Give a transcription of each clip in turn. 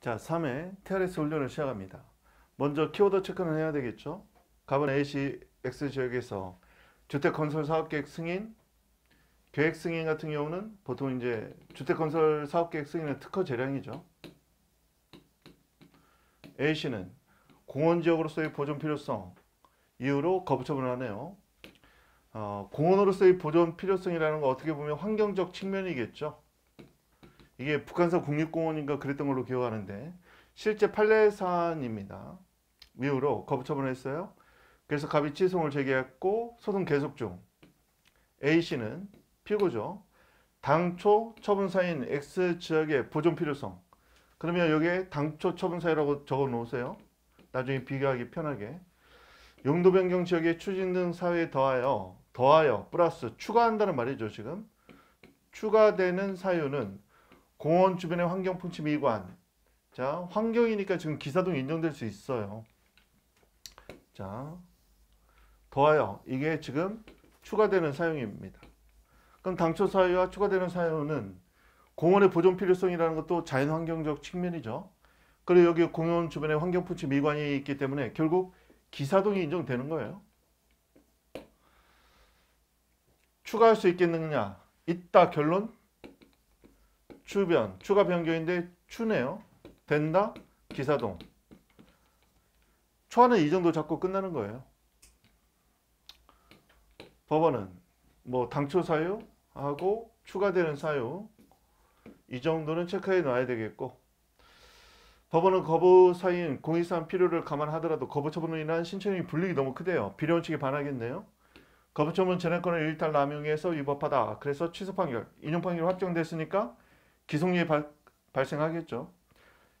자, 3회 TRS 훈련을 시작합니다. 먼저 키워드 체크는 해야 되겠죠. 가번 A시 X 지역에서 주택 건설 사업 계획 승인, 계획 승인 같은 경우는 보통 이제 주택 건설 사업 계획 승인은 특허 재량이죠. A씨는 공원 지역으로서의 보존 필요성 이유로 거부처분을 하네요. 어, 공원으로서의 보존 필요성이라는 거 어떻게 보면 환경적 측면이겠죠. 이게 북한산 국립공원인가 그랬던 걸로 기억하는데 실제 판례산입니다. 이후로 거부 처분을 했어요. 그래서 갑이 취송을 제기했고 소송 계속 중 A씨는 피고죠. 당초 처분사인 X 지역의 보존 필요성 그러면 여기에 당초 처분사유라고 적어 놓으세요. 나중에 비교하기 편하게 용도 변경 지역의 추진 등 사회에 더하여 더하여 플러스 추가한다는 말이죠 지금 추가되는 사유는 공원 주변의 환경 풍치 미관. 자, 환경이니까 지금 기사동 인정될 수 있어요. 자, 더하여 이게 지금 추가되는 사용입니다. 그럼 당초 사유와 추가되는 사유는 공원의 보존 필요성이라는 것도 자연환경적 측면이죠. 그리고 여기 공원 주변의 환경 풍치 미관이 있기 때문에 결국 기사동이 인정되는 거예요. 추가할 수 있겠느냐? 있다 결론 주변, 추가 변경인데 추네요. 된다, 기사동. 초안은 이 정도 잡고 끝나는 거예요. 법원은 뭐 당초 사유하고 추가되는 사유 이 정도는 체크해 놔야 되겠고 법원은 거부 사인 공익사항 필요를 감안하더라도 거부 처분으로 인한 신청이 불리기 너무 크대요. 비례원칙에 반하겠네요. 거부 처분 전액권을 일탈 남용해서 위법하다. 그래서 취소 판결, 인용 판결 확정됐으니까 기속률이 발, 발생하겠죠.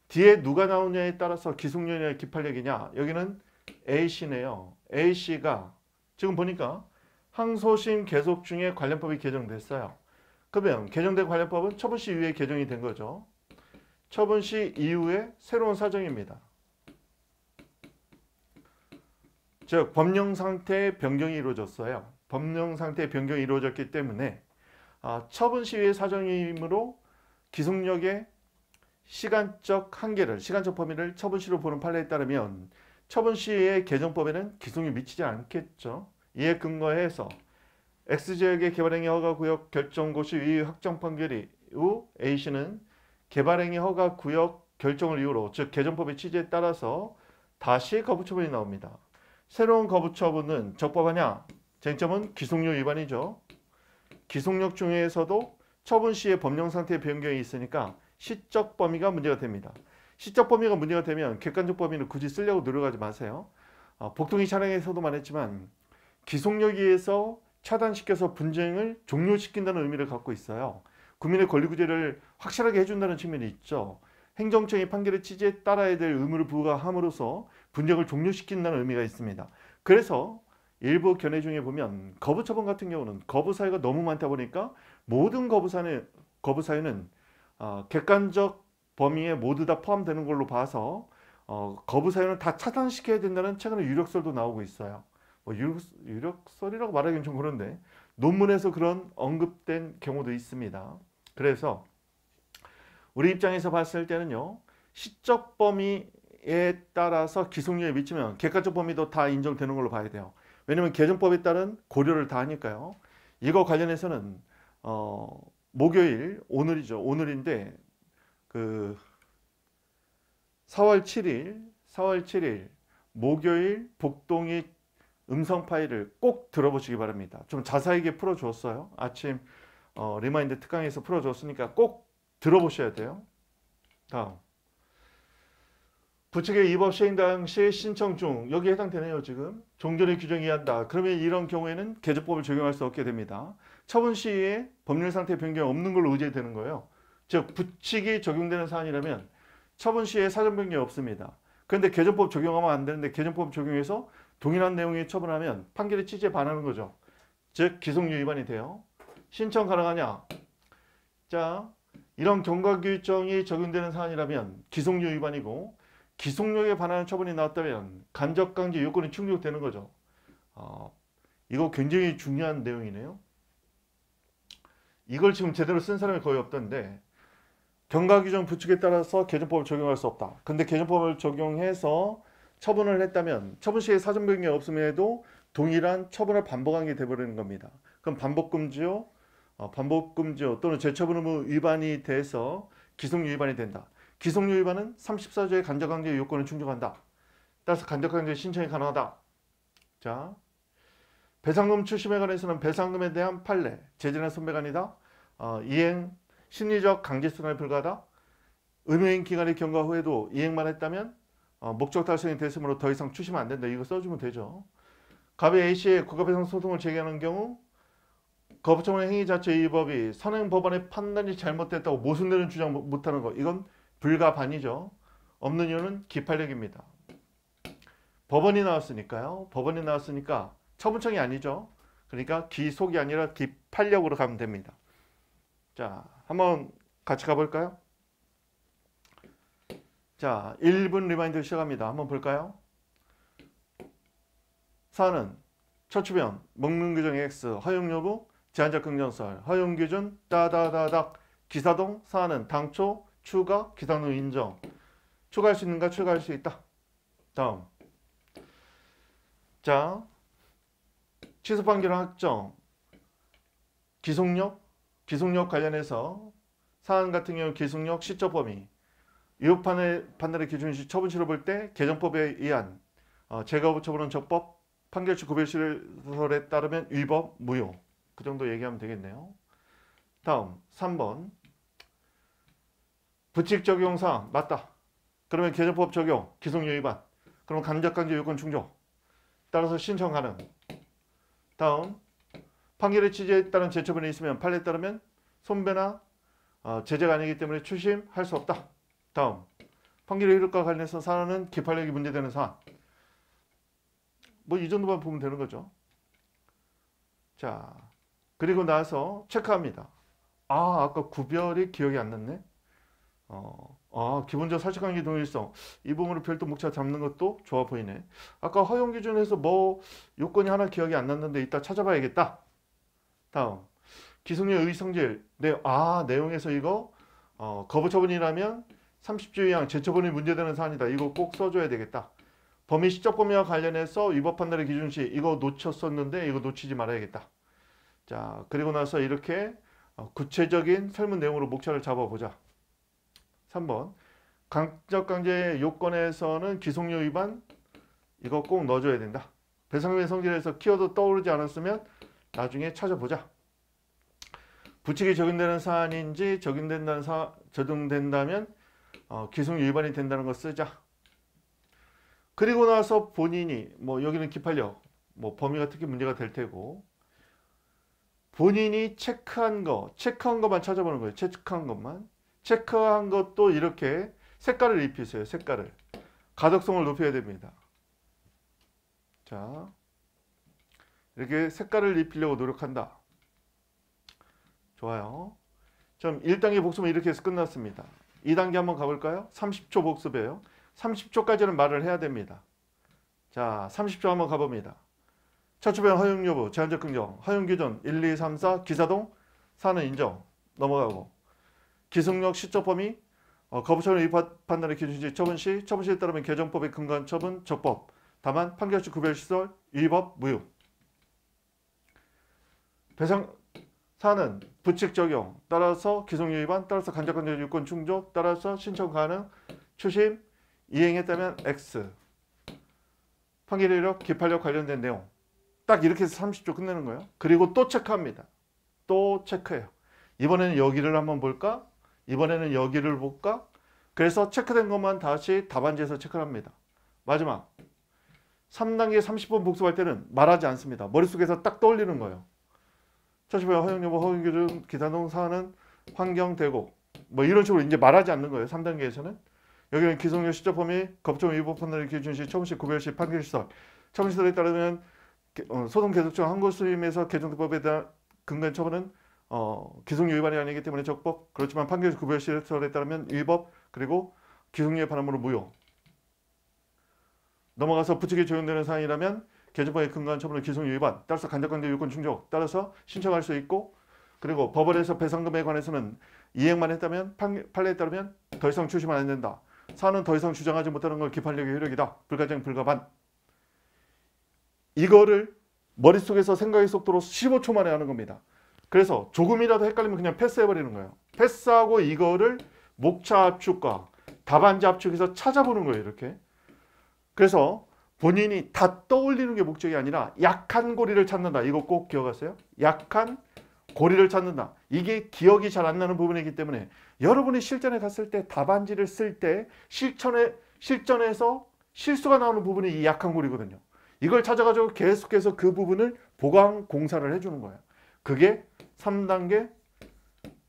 뒤에 누가 나오냐에 따라서 기속률이냐 기팔력이냐 여기는 A씨네요. A씨가 지금 보니까 항소심 계속 중에 관련법이 개정됐어요. 그러면 개정된 관련법은 처분 시 이후에 개정이 된 거죠. 처분 시 이후에 새로운 사정입니다. 즉 법령 상태의 변경이 이루어졌어요. 법령 상태의 변경이 이루어졌기 때문에 아, 처분 시의 사정이므로 기속력의 시간적 한계를 시간적 범위를 처분시로 보는 판례에 따르면 처분시의 개정법에는 기속이 미치지 않겠죠. 이에 근거해서 X지역의 개발행위 허가구역 결정고시 위 확정 판결이 후 A씨는 개발행위 허가구역 결정을 이유로 즉 개정법의 취지에 따라서 다시 거부처분이 나옵니다. 새로운 거부처분은 적법하냐? 쟁점은 기속료 위반이죠. 기속력 중에서도 처분 시에 법령 상태의 변경이 있으니까 시적 범위가 문제가 됩니다. 시적 범위가 문제가 되면 객관적 범위는 굳이 쓰려고 노력하지 마세요. 어, 복통이 차량에서도 말했지만 기속력에 의해서 차단시켜서 분쟁을 종료시킨다는 의미를 갖고 있어요. 국민의 권리구제를 확실하게 해준다는 측면이 있죠. 행정청이 판결의 취지에 따라야 될 의무를 부과함으로써 분쟁을 종료시킨다는 의미가 있습니다. 그래서 일부 견해 중에 보면 거부 처분 같은 경우는 거부 사유가 너무 많다 보니까 모든 거부사는, 거부사유는 어, 객관적 범위에 모두 다 포함되는 걸로 봐서 어, 거부사유는 다 차단시켜야 된다는 최근에 유력설도 나오고 있어요. 뭐 유력, 설이라고 말하기는 좀 그런데 논문에서 그런 언급된 경우도 있습니다. 그래서 우리 입장에서 봤을 때는요. 시적 범위에 따라서 기속력에 미치면 객관적 범위도 다 인정되는 걸로 봐야 돼요. 왜냐하면 개정법에 따른 고려를 다 하니까요. 이거 관련해서는 어, 목요일 오늘이죠. 오늘인데 그 4월 7일, 4월 7일 목요일 복동이 음성 파일을 꼭 들어보시기 바랍니다. 좀 자세하게 풀어주어요 아침 어, 리마인드 특강에서 풀어줬으니까 꼭 들어보셔야 돼요. 다음. 부칙의 입법 시행 당시 신청 중여기 해당되네요 지금 종전의 규정이 한다 그러면 이런 경우에는 개조법을 적용할 수 없게 됩니다 처분 시에 법률 상태 변경이 없는 걸로 의제되는 거예요. 즉 부칙이 적용되는 사안이라면 처분 시에 사전 변경이 없습니다. 그런데 개정법 적용하면 안 되는데 개정법 적용해서 동일한 내용의 처분하면 판결의 취지에 반하는 거죠. 즉 기속유 위반이 돼요. 신청 가능하냐? 자, 이런 경과규정이 적용되는 사안이라면 기속유 위반이고 기속력에 반하는 처분이 나왔다면 간접강제 요건이 충족되는 거죠. 어, 이거 굉장히 중요한 내용이네요. 이걸 지금 제대로 쓴 사람이 거의 없던데 경과규정 부칙에 따라서 개정법을 적용할 수 없다. 근데 개정법을 적용해서 처분을 했다면 처분 시에 사전 변경이 없음에도 동일한 처분을 반복한 게되버리는 겁니다. 그럼 반복금지요, 어, 반복금지요 또는 재처분 의무 위반이 돼서 기속유 위반이 된다. 기속유 위반은 34조의 간접관계 요건을 충족한다. 따라서 간접관계 신청이 가능하다. 자, 배상금 출심에 관해서는 배상금에 대한 판례, 재질한 손배관이다, 어, 이행, 심리적 강제수단에 불과하다, 의무행 기간이 경과 후에도 이행만 했다면 어, 목적 달성이 됐으므로 더 이상 출시안 된다. 이거 써주면 되죠. 갑의 A씨의 국가배상 소송을 제기하는 경우 거부청의 행위 자체 위법이 선행 법안의 판단이 잘못됐다고 모순되는 주장 못하는 것 이건 불가반이죠. 없는 이유는 기판력입니다. 법원이 나왔으니까요. 법원이 나왔으니까 처분청이 아니죠. 그러니까 기속이 아니라 기팔력으로 가면 됩니다. 자, 한번 같이 가볼까요? 자, 1분 리마인드 시작합니다. 한번 볼까요? 4는 처치변, 먹는 규정 X, 허용 여부, 제한적 긍정설, 허용 기준, 따다다닥, 기사동, 사는 당초, 추가, 기사동 인정. 추가할 수 있는가? 추가할 수 있다. 다음. 자, 취소판결 확정, 기속력, 기속력 관련해서 사안 같은 경우 기속력 시적 범위, 이 판의 판단의 기준 시 처분시로 볼 때 개정법에 의한 어, 제거부 처분은 적법, 판결시 구별시설에 따르면 위법, 무효 그 정도 얘기하면 되겠네요. 다음 3번 부칙 적용 사항 맞다. 그러면 개정법 적용, 기속력 위반, 그럼 강력강제 요건 충족 따라서 신청 가능. 다음 판결의 취지에 따른 재처분이 있으면 판례에 따르면 손배나 어, 제재가 아니기 때문에 추심할 수 없다. 다음 판결의 효력과 관련해서 사안은 기판력이 문제되는 사안. 뭐 이 정도만 보면 되는 거죠. 자 그리고 나서 체크합니다. 아 아까 구별이 기억이 안 났네. 어, 아, 기본적 사실관계 동일성. 이 부분으로 별도 목차 잡는 것도 좋아 보이네. 아까 허용 기준에서 뭐 요건이 하나 기억이 안 났는데 이따 찾아봐야겠다. 다음. 기속료 의성질. 네, 아, 내용에서 이거 어, 거부 처분이라면 3 0주 이상 재처분이 문제되는 사안이다. 이거 꼭 써줘야 되겠다. 범위 시적 범위와 관련해서 위법 판단의 기준시 이거 놓쳤었는데 이거 놓치지 말아야겠다. 자, 그리고 나서 이렇게 어, 구체적인 설문 내용으로 목차를 잡아보자. 3번 강적 강제 요건에서는 기속료 위반 이거 꼭 넣어줘야 된다. 배상금의 성질에서 키워도 떠오르지 않았으면 나중에 찾아보자. 부칙이 적용되는 사안인지 적용된다는 사, 적용된다면 어, 기속료 위반이 된다는 걸 쓰자. 그리고 나서 본인이 뭐 여기는 기판력 뭐 범위가 특히 문제가 될 테고 본인이 체크한 거 체크한 것만 찾아보는 거예요. 체크한 것만 체크한 것도 이렇게 색깔을 입히세요. 색깔을. 가독성을 높여야 됩니다. 자, 이렇게 색깔을 입히려고 노력한다. 좋아요. 그럼 1단계 복습은 이렇게 해서 끝났습니다. 2단계 한번 가볼까요? 30초 복습이에요. 30초까지는 말을 해야 됩니다. 자, 30초 한번 가봅니다. 차주변 허용여부, 제한적 긍정, 허용기전 1, 2, 3, 4, 기사동, 사는 인정, 넘어가고 기승력 시적 범위 어, 거부처분 판단의 기준시 처분 시 처분 시에 따르면 개정법의 근간 처분 적법 다만 판결 시 구별시설 위법 무효 배상 사는 부칙 적용 따라서 기승력 위반 따라서 간접관접 유권 충족 따라서 신청 가능 추심 이행했다면 X 판결 이력 기판력 관련된 내용 딱 이렇게 해서 30조 끝내는 거예요 그리고 또 체크합니다 또 체크해요 이번에는 여기를 한번 볼까 이번에는 여기를 볼까? 그래서 체크된 것만 다시 답안지에서 체크를 합니다. 마지막 3단계 30분 복습할 때는 말하지 않습니다. 머릿속에서 딱 떠올리는 거예요. 첫시부에 허용여부, 허용규정, 기사동 사안 환경대고 뭐 이런 식으로 이제 말하지 않는 거예요. 3단계에서는. 여기는 기성료 시적 범위, 겁종 위법 판단의 기준 시, 처음시, 구별시, 판결시설, 처음시설에 따르면 어, 소송 계속 중 항고수임에서 개정법에 대한 근간 처분은 어, 기속유 위반이 아니기 때문에 적법 그렇지만 판결 구별시설에 따르면 위법 그리고 기속유예 판함으로 무효 넘어가서 부칙이 적용되는 사항이라면 개정법에 근거한 처분을 기속유 위반 따라서 간접관계 유권 충족 따라서 신청할 수 있고 그리고 법원에서 배상금에 관해서는 이행만 했다면 판, 례에 따르면 더 이상 출시만 안 된다 사안은더 이상 주장하지 못하는 걸 기판력의 효력이다 불가정 불가반 이거를 머릿속에서 생각의 속도로 15초 만에 하는 겁니다 그래서 조금이라도 헷갈리면 그냥 패스해버리는 거예요. 패스하고 이거를 목차 압축과 답안지 압축에서 찾아보는 거예요. 이렇게. 그래서 본인이 다 떠올리는 게 목적이 아니라 약한 고리를 찾는다. 이거 꼭 기억하세요. 약한 고리를 찾는다. 이게 기억이 잘 안 나는 부분이기 때문에 여러분이 실전에 갔을 때 답안지를 쓸 때실전에 실전에서 실수가 나오는 부분이 이 약한 고리거든요. 이걸 찾아가지고 계속해서 그 부분을 보강 공사를 해주는 거예요. 그게 3단계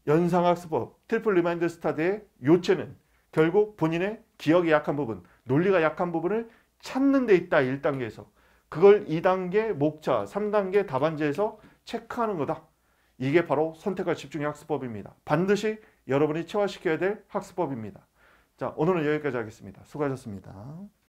연상학습법 트리플 리마인드 스타드의 요체는 결국 본인의 기억이 약한 부분, 논리가 약한 부분을 찾는 데 있다 1단계에서 그걸 2단계 목차, 3단계 답안지에서 체크하는 거다. 이게 바로 선택과 집중의 학습법입니다. 반드시 여러분이 체화시켜야 될 학습법입니다. 자, 오늘은 여기까지 하겠습니다. 수고하셨습니다.